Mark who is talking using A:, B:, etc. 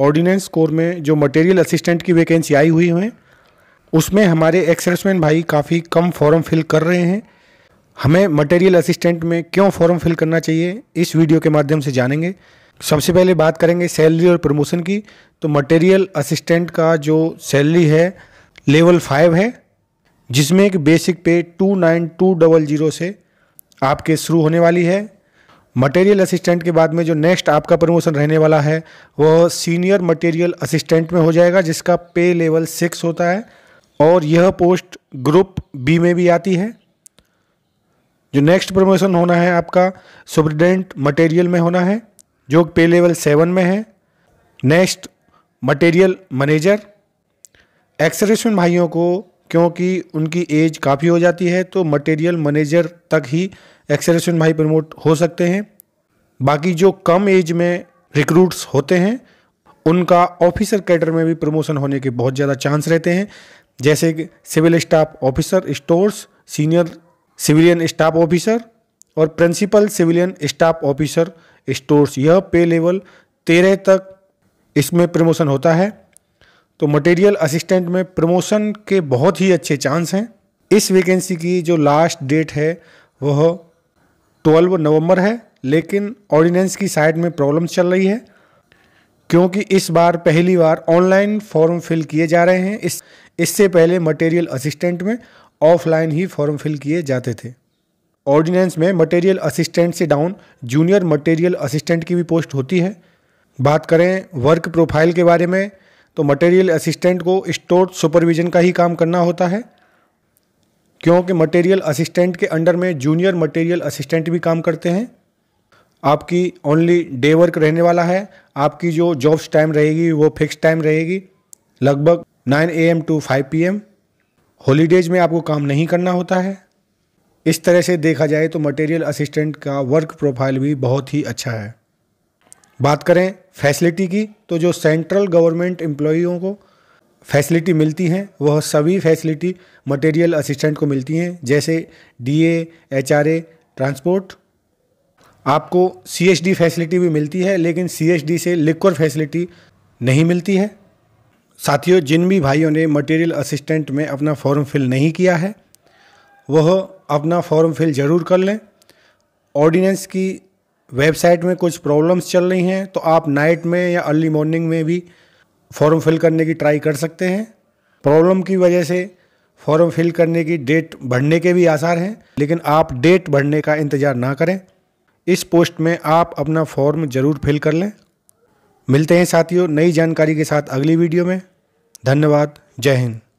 A: ordinance corps में जो material assistant की वैकेंसी आई हुई हैं उसमें हमारे एक्सर्समैन भाई काफ़ी कम फॉर्म फिल कर रहे हैं हमें मटेरियल असिस्टेंट में क्यों फॉर्म फिल करना चाहिए इस वीडियो के माध्यम से जानेंगे सबसे पहले बात करेंगे सैलरी और प्रमोशन की तो मटेरियल असिस्टेंट का जो सैलरी है लेवल फाइव है जिसमें एक basic pay two nine two double zero से आपके शुरू होने वाली है मटेरियल असिस्टेंट के बाद में जो नेक्स्ट आपका प्रमोशन रहने वाला है वह सीनियर मटेरियल असिस्टेंट में हो जाएगा जिसका पे लेवल सिक्स होता है और यह पोस्ट ग्रुप बी में भी आती है जो नेक्स्ट प्रमोशन होना है आपका सुप्रिडेंट मटेरियल में होना है जो पे लेवल सेवन में है नेक्स्ट मटेरियल मैनेजर एक्सरेशन भाइयों को क्योंकि उनकी एज काफ़ी हो जाती है तो मटेरियल मैनेजर तक ही एक्सेलेशन भाई प्रमोट हो सकते हैं बाकी जो कम एज में रिक्रूट्स होते हैं उनका ऑफिसर कैडर में भी प्रमोशन होने के बहुत ज़्यादा चांस रहते हैं जैसे कि civil staff officer stores senior civilian staff officer और principal civilian staff officer stores यह पे लेवल तेरह तक इसमें प्रमोशन होता है तो मटेरियल असिस्टेंट में प्रमोशन के बहुत ही अच्छे चांस हैं इस वैकेंसी की जो लास्ट डेट है वह ट्वेल्व नवंबर है लेकिन ऑर्डिनेंस की साइड में प्रॉब्लम चल रही है क्योंकि इस बार पहली बार ऑनलाइन फॉर्म फिल किए जा रहे हैं इस इससे पहले मटेरियल असिस्टेंट में ऑफलाइन ही फॉर्म फिल किए जाते थे ऑर्डिनेंस में मटेरियल असिस्टेंट से डाउन जूनियर मटेरियल असिस्टेंट की भी पोस्ट होती है बात करें वर्क प्रोफाइल के बारे में तो मटेरियल असिस्टेंट को स्टोर सुपरविज़न का ही काम करना होता है क्योंकि मटेरियल असिस्टेंट के अंडर में जूनियर मटेरियल असिस्टेंट भी काम करते हैं आपकी ओनली डे वर्क रहने वाला है आपकी जो जॉब्स टाइम रहेगी वो फिक्स टाइम रहेगी लगभग 9 एम टू 5 एम हॉलीडेज में आपको काम नहीं करना होता है इस तरह से देखा जाए तो मटेरियल असिस्टेंट का वर्क प्रोफाइल भी बहुत ही अच्छा है बात करें फैसिलिटी की तो जो सेंट्रल गवर्नमेंट एम्प्लॉयों को फैसिलिटी मिलती हैं वह सभी फैसिलिटी मटेरियल असिस्टेंट को मिलती हैं जैसे D H R A transport आपको सी एच डी फैसिलिटी भी मिलती है लेकिन सी एच डी से लिक्वर फैसिलिटी नहीं मिलती है साथियों जिन भी भाइयों ने मटेरियल असिस्टेंट में अपना फॉर्म फिल नहीं किया है वह अपना फॉर्म फिल ज़रूर कर लें ऑर्डिनेंस की वेबसाइट में कुछ प्रॉब्लम्स चल रही हैं तो आप नाइट में या अर्ली मॉर्निंग में भी फॉर्म फिल करने की ट्राई कर सकते हैं प्रॉब्लम की वजह से फॉर्म फिल करने की डेट बढ़ने के भी आसार हैं लेकिन आप डेट बढ़ने का इंतज़ार ना करें इस पोस्ट में आप अपना फॉर्म ज़रूर फिल कर लें मिलते हैं साथियों नई जानकारी के साथ अगली वीडियो में धन्यवाद जय हिंद